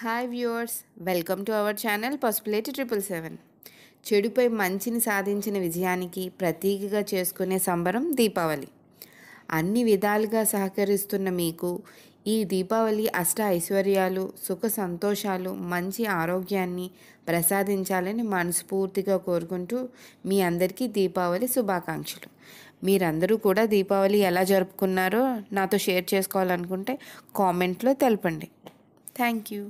hi viewers welcome to our channel Pasupuleti triple seven చెడుపై మంచిని సాధించిన విజయానికి ప్రతీకగా చేసుకునే సంబరం దీపావళి అన్ని విధాలుగా సహకరిస్తున్న మీకు ఈ దీపావళి అష్ట ఐశ్వర్యాలు సుఖ సంతోషాలు మంచి ఆరోగ్యాన్ని ప్రసాదించాలని మనస్ఫూర్తిగా కోరుకుంటూ మీ అందరికీ దీపావళి శుభాకాంక్షలు మీరందరూ కూడా దీపావళి ఎలా జరుపుకున్నారో నాతో షేర్ చేసుకోవాలనుకుంటే కామెంట్లో తెలపండి థ్యాంక్ యూ